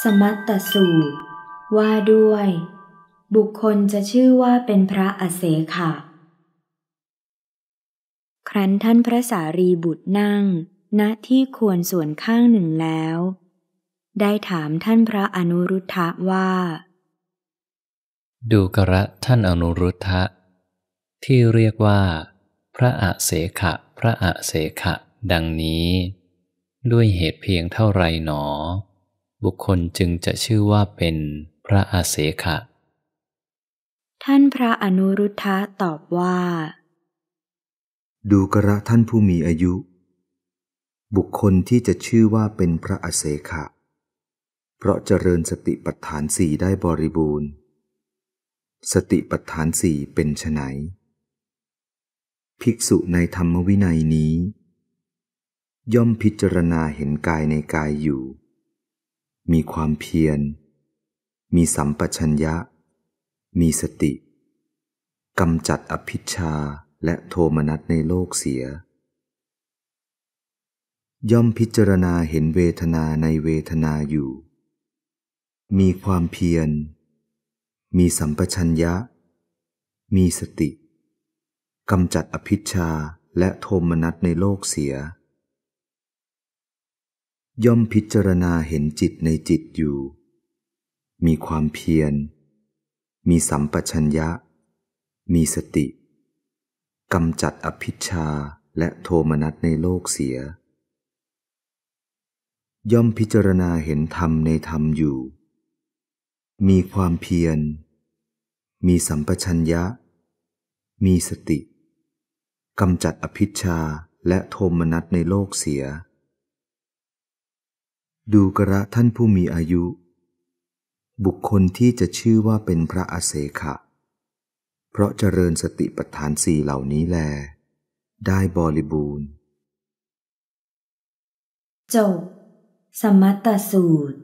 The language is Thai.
สมัตตสูตรว่าด้วย บุคคลจะชื่อว่าเป็นพระอเสขะ ครั้นท่านพระสารีบุตรนั่ง ณที่ควรส่วนข้างหนึ่งแล้ว ได้ถามท่านพระอนุรุทธะว่า ดูกระท่านอนุรุทธะที่เรียกว่า พระอเสขะ พระอเสขะ ดังนี้ ด้วยเหตุเพียงเท่าไรหนอบุคคลจึงจะชื่อว่าเป็นพระอาเสขะ ท่านพระอนุรุทธะตอบว่า ดูกระ ท่านผู้มีอายุ บุคคลที่จะชื่อว่าเป็นพระอาเสขะ เพราะเจริญสติปัฏฐานสี่ได้บริบูรณ์ สติปัฏฐานสี่เป็นไฉนภิกษุในธรรมวินัยนี้ ย่อมพิจารณาเห็นกายในกายอยู่มีความเพียร มีสัมปชัญญะ มีสติ กำจัดอภิชาและโทมนัสในโลกเสีย ย่อมพิจารณาเห็นเวทนาในเวทนาอยู่ มีความเพียร มีสัมปชัญญะ มีสติ กำจัดอภิชาและโทมนัสในโลกเสียย่อมพิจารณาเห็นจิตในจิตอยู่ มีความเพียร มีสัมปชัญญะ มีสติ กำจัดอภิชาและโทมนัสในโลกเสีย ย่อมพิจารณาเห็นธรรมในธรรมอยู่ มีความเพียร มีสัมปชัญญะ มีสติ กำจัดอภิชาและโทมนัสในโลกเสียดูกระท่านผู้มีอายุ บุคคลที่จะชื่อว่าเป็นพระอเสขะ เพราะเจริญสติปัฏฐานสี่เหล่านี้แล ได้บริบูรณ์จบสมัตตสูตร